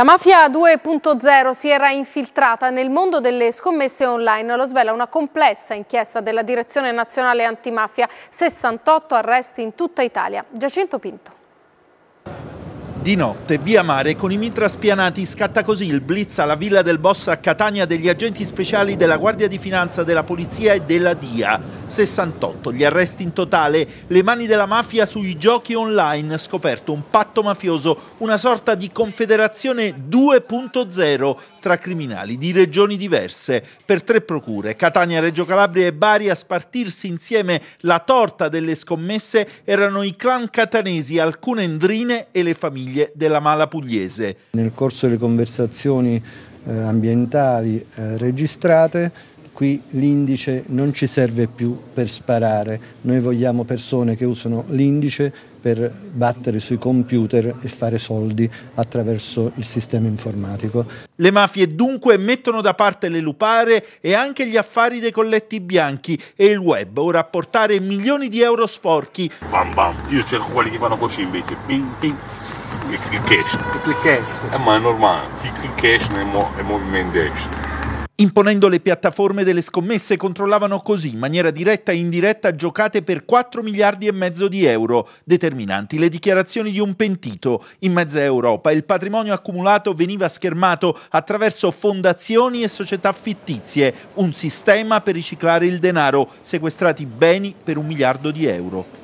La mafia 2.0 si era infiltrata nel mondo delle scommesse online, lo svela una complessa inchiesta della Direzione Nazionale Antimafia, 68 arresti in tutta Italia. Giacinto Pinto. Di notte, via mare, con i mitra spianati, scatta così il blitz alla Villa del Boss a Catania degli agenti speciali della Guardia di Finanza, della Polizia e della DIA. 68 gli arresti in totale, le mani della mafia sui giochi online, scoperto un patto mafioso, una sorta di confederazione 2.0 tra criminali di regioni diverse. Per tre procure, Catania, Reggio Calabria e Bari, a spartirsi insieme la torta delle scommesse erano i clan catanesi, alcune endrine e le famiglie Puglie, della Mala Pugliese. Nel corso delle conversazioni eh, ambientali eh, registrate qui l'indice non ci serve più per sparare, noi vogliamo persone che usano l'indice per battere sui computer e fare soldi attraverso il sistema informatico. Le mafie dunque mettono da parte le lupare e anche gli affari dei colletti bianchi e il web ora a portare milioni di euro sporchi. Bam bam, io cerco quelli che fanno così invece, ping ping e clicchesto. E clicchesto. Eh, ma è normale, chi è, mo- Imponendo le piattaforme delle scommesse controllavano così in maniera diretta e indiretta giocate per 4 miliardi e mezzo di euro, determinanti le dichiarazioni di un pentito in mezza Europa. Il patrimonio accumulato veniva schermato attraverso fondazioni e società fittizie, un sistema per riciclare il denaro, sequestrati beni per un miliardo di euro.